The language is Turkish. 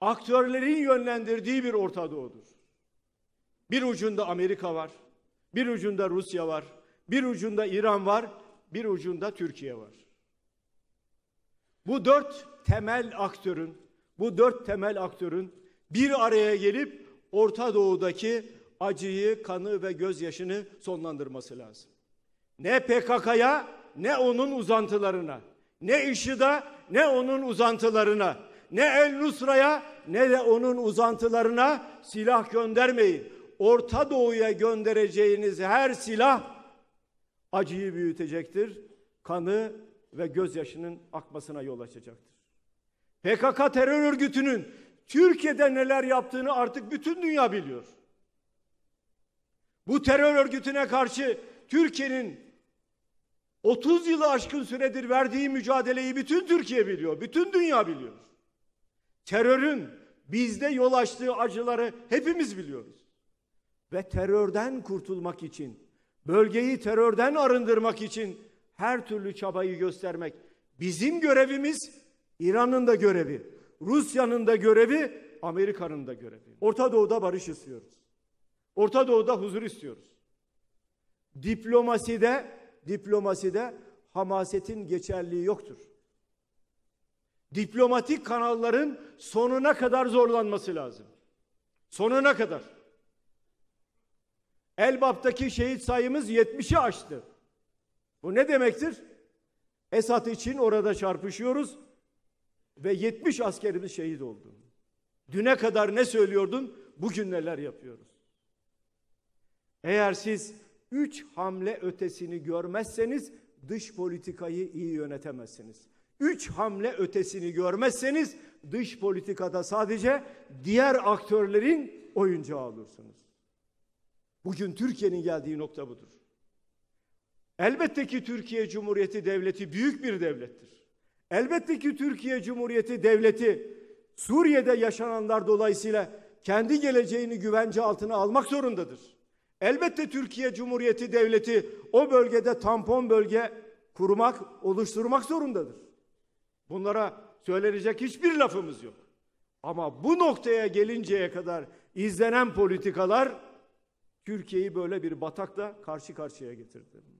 aktörlerin yönlendirdiği bir Orta Doğu'dur. Bir ucunda Amerika var, bir ucunda Rusya var, bir ucunda İran var, bir ucunda Türkiye var. Bu dört temel aktörün, bu dört temel aktörün bir araya gelip Orta Doğu'daki acıyı, kanı ve gözyaşını sonlandırması lazım. Ne PKK'ya ne onun uzantılarına, ne IŞİD'e ne onun uzantılarına, ne El Nusra'ya ne de onun uzantılarına silah göndermeyin. Orta Doğu'ya göndereceğiniz her silah acıyı büyütecektir. Kanı ve gözyaşının akmasına yol açacaktır. PKK terör örgütünün Türkiye'de neler yaptığını artık bütün dünya biliyor. Bu terör örgütüne karşı Türkiye'nin 30 yılı aşkın süredir verdiği mücadeleyi bütün Türkiye biliyor, bütün dünya biliyor terörün bizde yol açtığı acıları hepimiz biliyoruz. Ve terörden kurtulmak için, bölgeyi terörden arındırmak için her türlü çabayı göstermek bizim görevimiz, İran'ın da görevi, Rusya'nın da görevi, Amerika'nın da görevi. Orta Doğu'da barış istiyoruz. Orta Doğu'da huzur istiyoruz. Diplomaside, diplomaside hamasetin geçerliği yoktur diplomatik kanalların sonuna kadar zorlanması lazım. Sonuna kadar. Elbap'taki şehit sayımız 70'i aştı. Bu ne demektir? Esat için orada çarpışıyoruz ve 70 askerimiz şehit oldu. Düne kadar ne söylüyordun? Bugün neler yapıyoruz? Eğer siz 3 hamle ötesini görmezseniz dış politikayı iyi yönetemezsiniz. Üç hamle ötesini görmezseniz dış politikada sadece diğer aktörlerin oyuncağı olursunuz. Bugün Türkiye'nin geldiği nokta budur. Elbette ki Türkiye Cumhuriyeti Devleti büyük bir devlettir. Elbette ki Türkiye Cumhuriyeti Devleti Suriye'de yaşananlar dolayısıyla kendi geleceğini güvence altına almak zorundadır. Elbette Türkiye Cumhuriyeti Devleti o bölgede tampon bölge kurmak, oluşturmak zorundadır. Bunlara söylenecek hiçbir lafımız yok. Ama bu noktaya gelinceye kadar izlenen politikalar Türkiye'yi böyle bir batakla karşı karşıya getirdi.